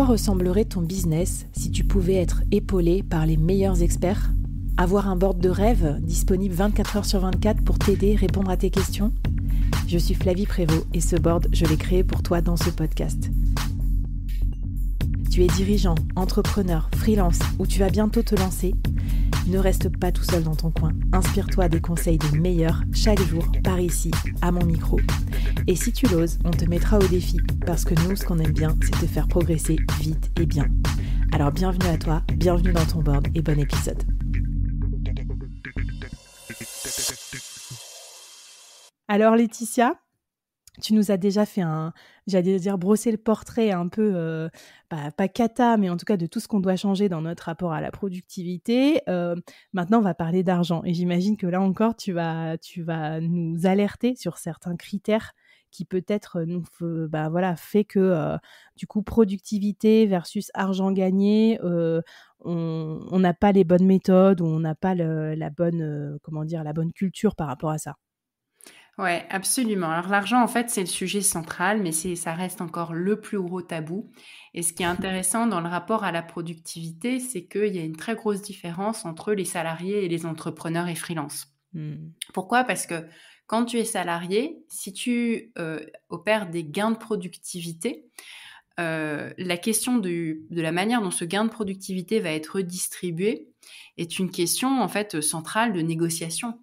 quoi ressemblerait ton business si tu pouvais être épaulé par les meilleurs experts Avoir un board de rêve disponible 24 heures sur 24 pour t'aider, répondre à tes questions Je suis Flavie Prévost et ce board, je l'ai créé pour toi dans ce podcast. Tu es dirigeant, entrepreneur, freelance ou tu vas bientôt te lancer ne reste pas tout seul dans ton coin. Inspire-toi des conseils des meilleurs chaque jour par ici, à mon micro. Et si tu l'oses, on te mettra au défi parce que nous, ce qu'on aime bien, c'est te faire progresser vite et bien. Alors bienvenue à toi, bienvenue dans ton board et bon épisode. Alors Laetitia, tu nous as déjà fait un, j'allais dire, brosser le portrait un peu, euh, pas cata, mais en tout cas de tout ce qu'on doit changer dans notre rapport à la productivité. Euh, maintenant, on va parler d'argent. Et j'imagine que là encore, tu vas, tu vas nous alerter sur certains critères qui peut-être nous bah, voilà, fait que, euh, du coup, productivité versus argent gagné, on n'a pas les bonnes méthodes, on n'a pas la bonne, comment dire, la bonne culture par rapport à ça. Oui, absolument. Alors l'argent, en fait, c'est le sujet central, mais ça reste encore le plus gros tabou. Et ce qui est intéressant dans le rapport à la productivité, c'est qu'il y a une très grosse différence entre les salariés et les entrepreneurs et freelance. Hmm. Pourquoi Parce que quand tu es salarié, si tu euh, opères des gains de productivité, euh, la question de la manière dont ce gain de productivité va être redistribué est une question en fait centrale de négociation.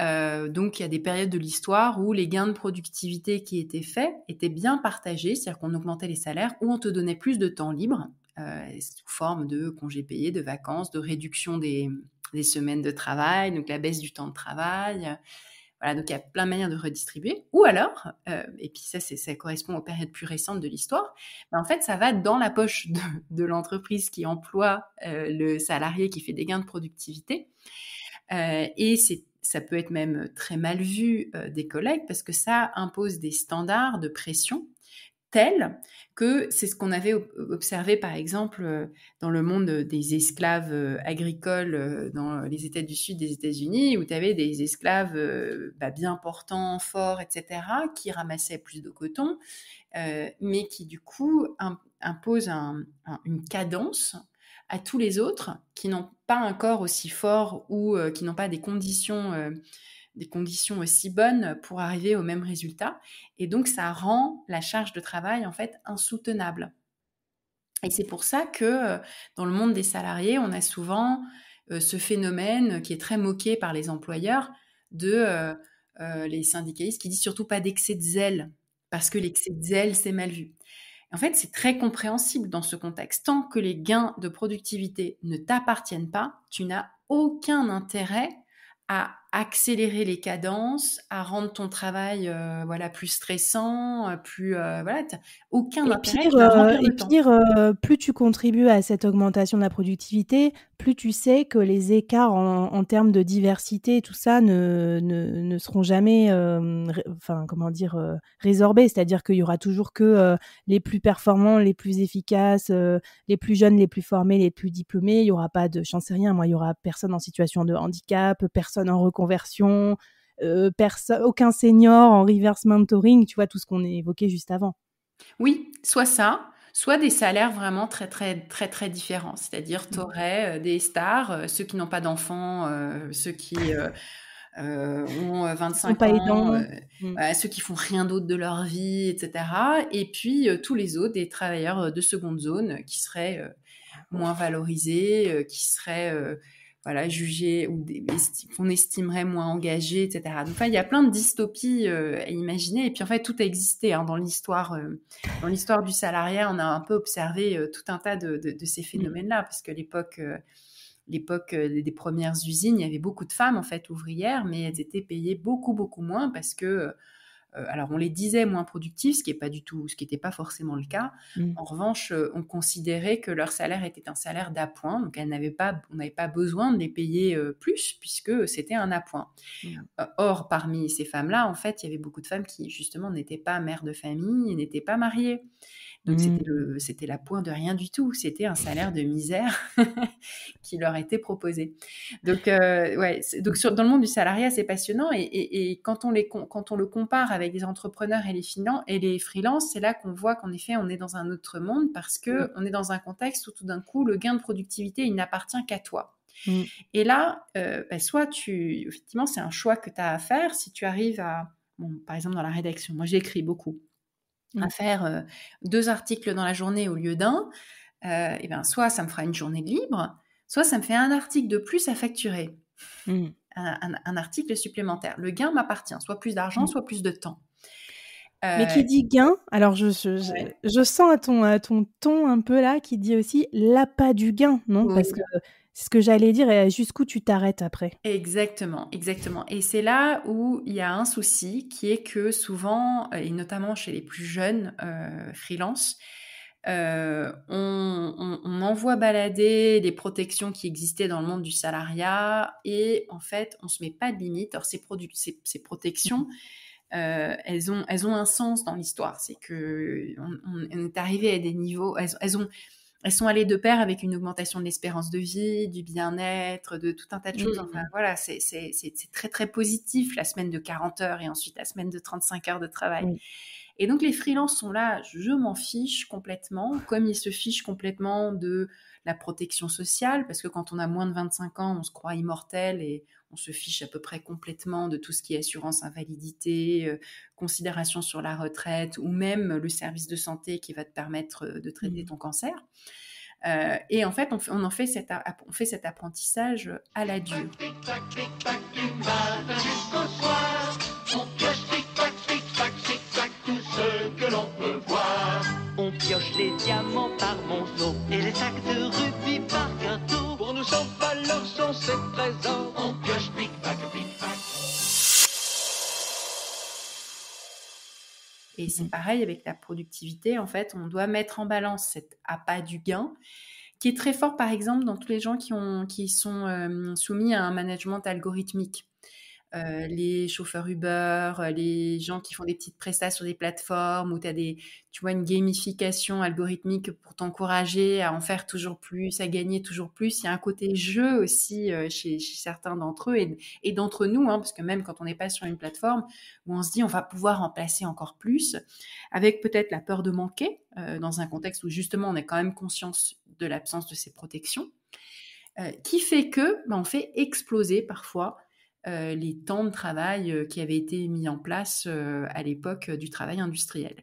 Euh, donc, il y a des périodes de l'histoire où les gains de productivité qui étaient faits étaient bien partagés, c'est-à-dire qu'on augmentait les salaires ou on te donnait plus de temps libre euh, sous forme de congés payés, de vacances, de réduction des, semaines de travail, donc la baisse du temps de travail. Euh, voilà, donc il y a plein de manières de redistribuer. Ou alors, et puis ça, ça correspond aux périodes plus récentes de l'histoire, mais ben, en fait, ça va dans la poche de, l'entreprise qui emploie le salarié qui fait des gains de productivité. et c'est ça peut être même euh, très mal vu euh, des collègues parce que ça impose des standards de pression tels que c'est ce qu'on avait euh, observé par exemple dans le monde des esclaves agricoles dans les États du Sud des États-Unis où tu avais des esclaves bah, bien portants, forts, etc., qui ramassaient plus de coton, mais qui du coup imposent une cadence à tous les autres qui n'ont pas un corps aussi fort ou euh, qui n'ont pas euh, des conditions, aussi bonnes pour arriver au même résultat. Et donc, ça rend la charge de travail en fait insoutenable. Et c'est pour ça que euh, dans le monde des salariés, on a souvent ce phénomène qui est très moqué par les employeurs de les syndicalistes qui disent surtout pas d'excès de zèle parce que l'excès de zèle, c'est mal vu. En fait, c'est très compréhensible dans ce contexte. Tant que les gains de productivité ne t'appartiennent pas, tu n'as aucun intérêt à accélérer les cadences, à rendre ton travail euh, voilà plus stressant, euh, plus euh, voilà, aucun et Pire, et pire, plus tu contribues à cette augmentation de la productivité, plus tu sais que les écarts en, termes de diversité, tout ça ne, ne, ne seront jamais, enfin comment dire, résorbés. C'est-à-dire qu'il y aura toujours que les plus performants, les plus efficaces, les plus jeunes, les plus formés, les plus diplômés. Il y aura pas de, j'en sais rien, moi, il y aura personne en situation de handicap, personne en reconversion version euh, aucun senior en reverse mentoring, tu vois, tout ce qu'on a évoqué juste avant. Oui, soit ça, soit des salaires vraiment très très très très différents. C'est-à-dire, mm. tu aurais euh, des stars, euh, ceux qui n'ont pas d'enfants, euh, ceux qui ont 25 ans, mm. bah, ceux qui font rien d'autre de leur vie, etc. Et puis tous les autres, des travailleurs de seconde zone qui seraient ah, moins valorisés, qui seraient voilà, jugés ou qu'on estimerait moins engagés, etc. Donc, enfin, il y a plein de dystopies euh, à imaginer. Et puis, en fait, tout a existé hein, dans l'histoire. Euh, dans l'histoire du salariat, on a un peu observé euh, tout un tas de, ces phénomènes-là, parce que l'époque, l'époque des premières usines, il y avait beaucoup de femmes en fait ouvrières, mais elles étaient payées beaucoup beaucoup moins parce que euh, alors on les disait moins productives, ce qui pas du tout, ce qui n'était pas forcément le cas. Mmh. En revanche, euh, on considérait que leur salaire était un salaire d'appoint, donc elles n'avaient pas, on n'avait pas besoin de les payer euh, plus puisque c'était un appoint. Mmh. or, parmi ces femmes-là, en fait, il y avait beaucoup de femmes qui justement n'étaient pas mères de famille, n'étaient pas mariées. Donc mmh. c'était la pointe de rien du tout. C'était un salaire de misère qui leur était proposé. Donc, euh, donc dans le monde du salariat, c'est passionnant. Et, quand, on les, quand on le compare avec les entrepreneurs et les, et les freelances, c'est là qu'on voit qu'en effet, on est dans un autre monde parce que mmh. on est dans un contexte où tout d'un coup, le gain de productivité, il n'appartient qu'à toi. Mmh. Et là, euh, bah, soit tu, effectivement, c'est un choix que tu as à faire si tu arrives à, par exemple, dans la rédaction, moi j'écris beaucoup à mmh. faire deux articles dans la journée au lieu d'un, et ben, soit ça me fera une journée libre, soit ça me fait un article de plus à facturer, mmh. un, article supplémentaire. Le gain m'appartient, soit plus d'argent, mmh. soit plus de temps. Mais qui euh, dit gain, alors je, je, sens à ton, à ton ton un peu là qui dit aussi l'appât du gain, non Parce que c'est ce que j'allais dire, et jusqu'où tu t'arrêtes après. Exactement, exactement. Et c'est là où il y a un souci qui est que souvent, euh, et notamment chez les plus jeunes euh, freelance, euh, on, envoie balader les protections qui existaient dans le monde du salariat et en fait, on se met pas de limite. Alors, ces, ces protections, mhm. euh, elles, ont, elles ont un sens dans l'histoire. C'est qu'on est arrivé à des niveaux, elles, elles ont elles sont allées de pair avec une augmentation de l'espérance de vie, du bien-être, de tout un tas de choses. Mmh, enfin, mmh. voilà, c'est très, très positif la semaine de 40 heures et ensuite la semaine de 35 heures de travail. Et donc, les freelances sont là, je m'en fiche complètement, comme ils se fichent complètement de la protection sociale, parce que quand on a moins de 25 ans, on se croit immortel et on se fiche à peu près complètement de tout ce qui est assurance invalidité, euh, considération sur la retraite ou même le service de santé qui va te permettre euh, de traiter mmh. ton cancer. Euh, et en fait, on, en fait cet, on fait cet apprentissage à la dure. Et c'est mmh. pareil avec la productivité. En fait, on doit mettre en balance cet appât du gain qui est très fort, par exemple, dans tous les gens qui, ont, qui sont euh, soumis à un management algorithmique. Euh, les chauffeurs Uber, euh, les gens qui font des petites prestations sur des plateformes où tu as des, tu vois, une gamification algorithmique pour t'encourager à en faire toujours plus, à gagner toujours plus. Il y a un côté jeu aussi euh, chez, certains d'entre eux et, d'entre nous, hein, parce que même quand on n'est pas sur une plateforme où on se dit on va pouvoir en placer encore plus, avec peut-être la peur de manquer dans un contexte où justement on est quand même conscience de l'absence de ces protections. qui fait que bah, on fait exploser parfois euh, les temps de travail euh, qui avaient été mis en place euh, à l'époque du travail industriel.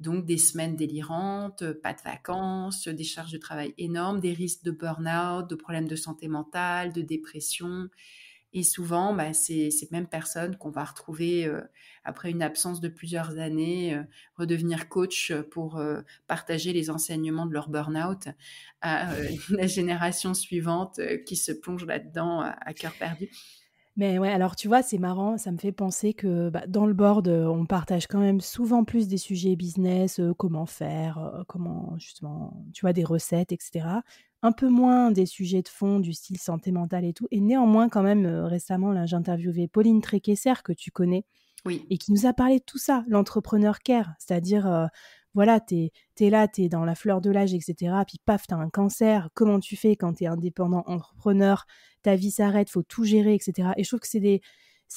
Donc des semaines délirantes, pas de vacances, des charges de travail énormes, des risques de burn-out, de problèmes de santé mentale, de dépression. Et souvent, bah, c'est ces mêmes personnes qu'on va retrouver après une absence de plusieurs années, redevenir coach pour partager les enseignements de leur burn-out à la génération suivante qui se plonge là-dedans à cœur perdu. Mais ouais, alors tu vois, c'est marrant, ça me fait penser que bah, dans le board, euh, on partage quand même souvent plus des sujets business, euh, comment faire, euh, comment justement, tu vois, des recettes, etc. Un peu moins des sujets de fond du style santé mentale et tout. Et néanmoins, quand même, récemment, là, j'interviewais Pauline Tréquesser, que tu connais, oui. et qui nous a parlé de tout ça, l'entrepreneur care, c'est-à-dire voilà, t'es es là, t'es dans la fleur de l'âge, etc. Puis paf, t'as un cancer. Comment tu fais quand t'es indépendant, entrepreneur Ta vie s'arrête, faut tout gérer, etc. Et je trouve que c'est des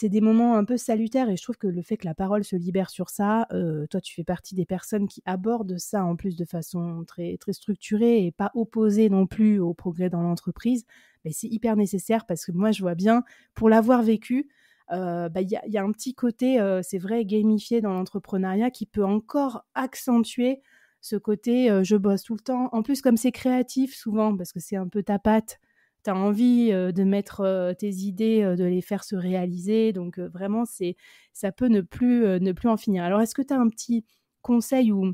des moments un peu salutaires et je trouve que le fait que la parole se libère sur ça, euh, toi tu fais partie des personnes qui abordent ça en plus de façon très, très structurée et pas opposée non plus au progrès dans l'entreprise, mais c'est hyper nécessaire parce que moi je vois bien, pour l'avoir vécu, euh, bah, il y, a un petit côté, euh, c'est vrai, gamifié dans l'entrepreneuriat qui peut encore accentuer ce côté euh, je bosse tout le temps. En plus, comme c'est créatif souvent, parce que c'est un peu ta patte, tu as envie de mettre tes idées, de les faire se réaliser. Donc vraiment, c'est ça peut ne plus, ne plus en finir. Alors, est-ce que tu as un petit conseil ou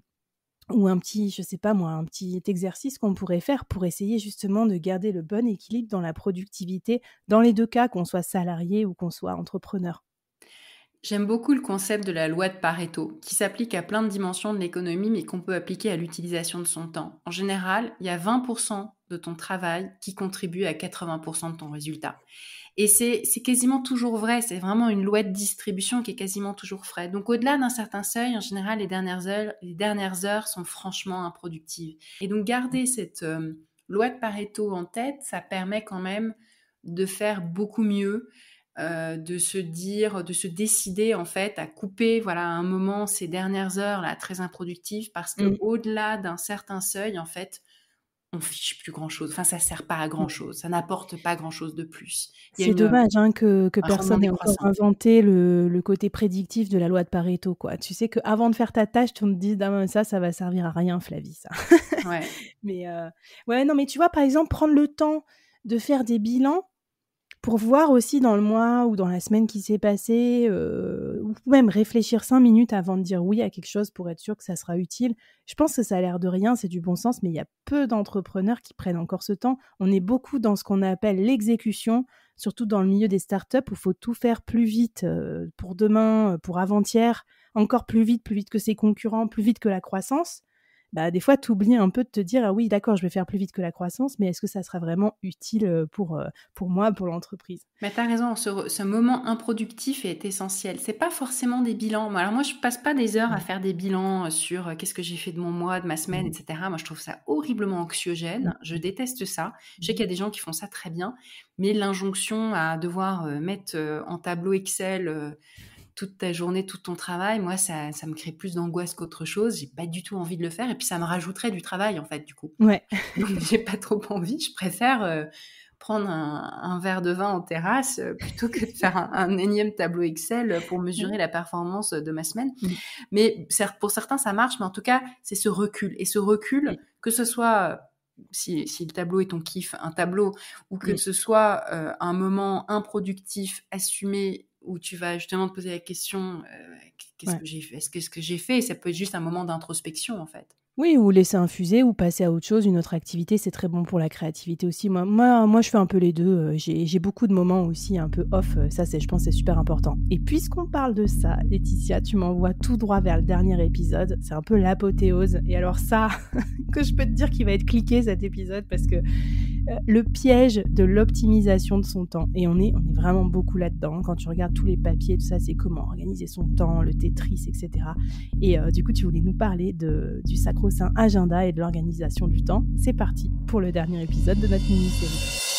ou un petit, je sais pas moi, un petit exercice qu'on pourrait faire pour essayer justement de garder le bon équilibre dans la productivité, dans les deux cas, qu'on soit salarié ou qu'on soit entrepreneur. J'aime beaucoup le concept de la loi de Pareto, qui s'applique à plein de dimensions de l'économie, mais qu'on peut appliquer à l'utilisation de son temps. En général, il y a 20% de ton travail qui contribue à 80% de ton résultat. Et c'est quasiment toujours vrai, c'est vraiment une loi de distribution qui est quasiment toujours vraie. Donc au-delà d'un certain seuil, en général, les dernières, heures, les dernières heures sont franchement improductives. Et donc garder cette euh, loi de Pareto en tête, ça permet quand même de faire beaucoup mieux, euh, de se dire, de se décider en fait à couper voilà un moment ces dernières heures là très improductives parce que mmh. au-delà d'un certain seuil en fait on fiche plus grand chose. Enfin, ça sert pas à mmh. grand chose. Ça n'apporte pas grand chose de plus. C'est euh, dommage hein, que, personne n'ait encore inventé le, côté prédictif de la loi de Pareto. Quoi. Tu sais qu'avant de faire ta tâche, tu te dis, «Ah ça, ça va servir à rien, Flavie. Ça. mais euh, ouais, non, mais tu vois, par exemple, prendre le temps de faire des bilans pour voir aussi dans le mois ou dans la semaine qui s'est passée, euh, ou même réfléchir cinq minutes avant de dire oui à quelque chose pour être sûr que ça sera utile. Je pense que ça a l'air de rien, c'est du bon sens, mais il y a peu d'entrepreneurs qui prennent encore ce temps. On est beaucoup dans ce qu'on appelle l'exécution, surtout dans le milieu des startups où il faut tout faire plus vite euh, pour demain, euh, pour avant-hier, encore plus vite, plus vite que ses concurrents, plus vite que la croissance bah, des fois, tu oublies un peu de te dire, ah oui, d'accord, je vais faire plus vite que la croissance, mais est-ce que ça sera vraiment utile euh, pour, euh, pour moi, pour l'entreprise Mais tu as raison, ce, moment improductif est essentiel. C'est pas forcément des bilans. Alors moi, je ne passe pas des heures à faire des bilans euh, sur qu'est-ce que j'ai fait de mon mois, de ma semaine, etc. Moi, je trouve ça horriblement anxiogène. Je déteste ça. Je sais qu'il y a des gens qui font ça très bien, mais l'injonction à devoir mettre en tableau Excel toute ta journée, tout ton travail, moi, ça, me crée plus d'angoisse qu'autre chose. J'ai pas du tout envie de le faire. Et puis, ça me rajouterait du travail, en fait, du coup. Ouais. j'ai pas trop envie. Je préfère euh, prendre un, verre de vin en terrasse euh, plutôt que de faire un, énième tableau Excel pour mesurer la performance de ma semaine. Mm. Mais pour certains, ça marche. Mais en tout cas, c'est ce recul. Et ce recul, que ce soit euh, si, le tableau est ton kiff, un tableau, ou que ce soit un moment improductif, assumé où tu vas justement te poser la question euh, qu'est-ce que j'ai fait Est-ce que ce que j'ai fait Ça peut être juste un moment d'introspection en fait. Oui, ou laisser infuser, ou passer à autre chose, une autre activité, c'est très bon pour la créativité aussi. Moi, moi, moi je fais un peu les deux. Euh, j'ai beaucoup de moments aussi un peu off. Euh, ça, c'est, je pense, c'est super important. Et puisqu'on parle de ça, Laetitia, tu m'envoies tout droit vers le dernier épisode. C'est un peu l'apothéose. Et alors ça, que je peux te dire qu'il va être cliqué cet épisode parce que euh, le piège de l'optimisation de son temps. Et on est, on est vraiment beaucoup là-dedans. Hein. Quand tu regardes tous les papiers, tout ça, c'est comment organiser son temps, le Tetris, etc. Et euh, du coup, tu voulais nous parler de, du sacro-saint agenda et de l'organisation du temps. C'est parti pour le dernier épisode de notre mini-série.